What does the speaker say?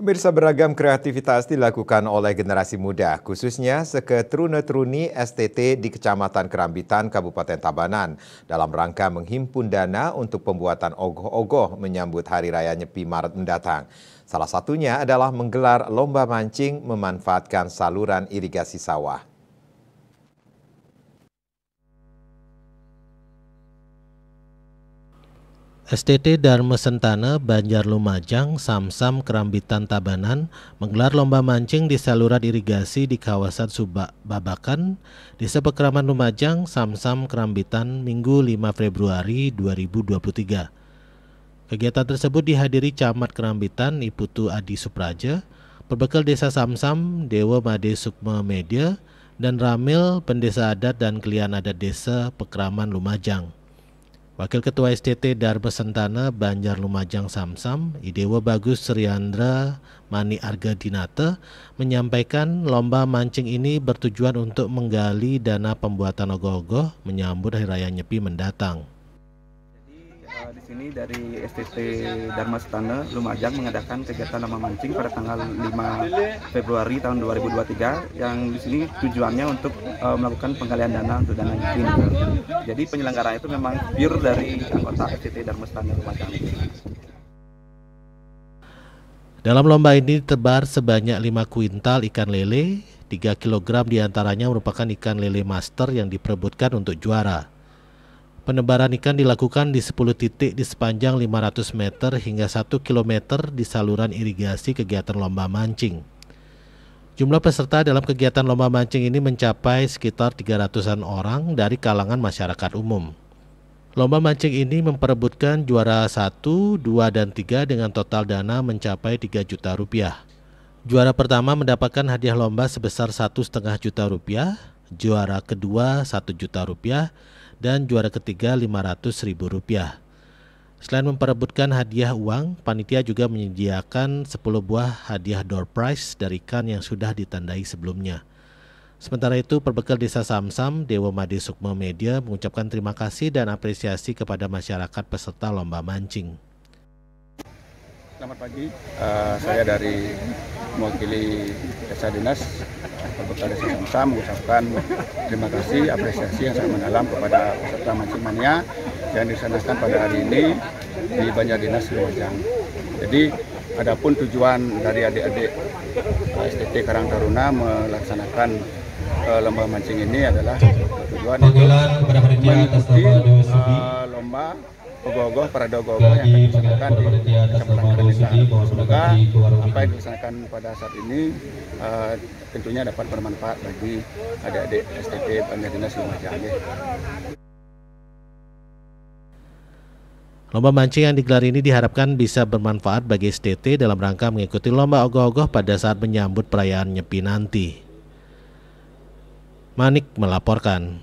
Pemirsa beragam kreativitas dilakukan oleh generasi muda, khususnya seketrune-truni STT di Kecamatan Kerambitan, Kabupaten Tabanan, dalam rangka menghimpun dana untuk pembuatan ogoh-ogoh menyambut Hari Raya Nyepi Maret mendatang. Salah satunya adalah menggelar lomba mancing memanfaatkan saluran irigasi sawah. STT Dharma Sentana Banjar Lumajang Samsam Kerambitan Tabanan menggelar lomba mancing di saluran irigasi di kawasan Subak Babakan, Desa Pekraman Lumajang, Samsam Kerambitan Minggu 5 Februari 2023. Kegiatan tersebut dihadiri Camat Kerambitan Iputu Adi Supraja, Perbekal Desa Samsam Dewa Made Sukma Media, dan Ramil Pendesa Adat dan Kelian Adat Desa Pekraman Lumajang. Wakil Ketua STT Darbesentana Sentana Banjar Lumajang Samsam, Idewa Bagus Sriandra Mani Arga Dinate menyampaikan lomba mancing ini bertujuan untuk menggali dana pembuatan ogoh-ogoh menyambut Hari Raya Nyepi mendatang. Eh, di sini dari STT Dharma Setana Lumajang mengadakan kegiatan lama mancing pada tanggal 5 Februari tahun 2023 yang di sini tujuannya untuk uh, melakukan penggalian dana untuk dana ini. Jadi penyelenggaraan itu memang pure dari anggota STT Dharma Setana Lumajang. Dalam lomba ini tebar sebanyak 5 kuintal ikan lele, 3 kg diantaranya merupakan ikan lele master yang diperebutkan untuk juara. Penebaran ikan dilakukan di 10 titik di sepanjang 500 meter hingga 1 km di saluran irigasi kegiatan lomba mancing. Jumlah peserta dalam kegiatan lomba mancing ini mencapai sekitar 300-an orang dari kalangan masyarakat umum. Lomba mancing ini memperebutkan juara 1, 2, dan 3 dengan total dana mencapai 3 juta rupiah. Juara pertama mendapatkan hadiah lomba sebesar 1,5 juta rupiah, juara kedua satu juta rupiah, dan juara ketiga lima ratus ribu rupiah. Selain memperebutkan hadiah uang, panitia juga menyediakan 10 buah hadiah door prize dari kan yang sudah ditandai sebelumnya. Sementara itu, perbekal desa Samsam, Dewa Made Sukma Media mengucapkan terima kasih dan apresiasi kepada masyarakat peserta lomba mancing. Selamat pagi, uh, saya dari mewakili desa dinas anggota Samsam mengucapkan terima kasih apresiasi yang sangat mendalam kepada peserta mancing mania yang disandarkan pada hari ini di Banjar Dinas Lumajang. Jadi adapun tujuan dari adik-adik STT Karang Taruna melaksanakan uh, lomba mancing ini adalah tujuan mengikuti uh, lomba ogoh-ogoh para ogoh-ogoh yang akan dilaksanakan di Kecamatan Kedesa. Semoga apa yang dilaksanakan pada saat ini uh, tentunya dapat bermanfaat bagi adik-adik STP Bandar Dinas Lumajang. Lomba mancing yang digelar ini diharapkan bisa bermanfaat bagi STT dalam rangka mengikuti lomba ogoh-ogoh pada saat menyambut perayaan Nyepi nanti. Manik melaporkan.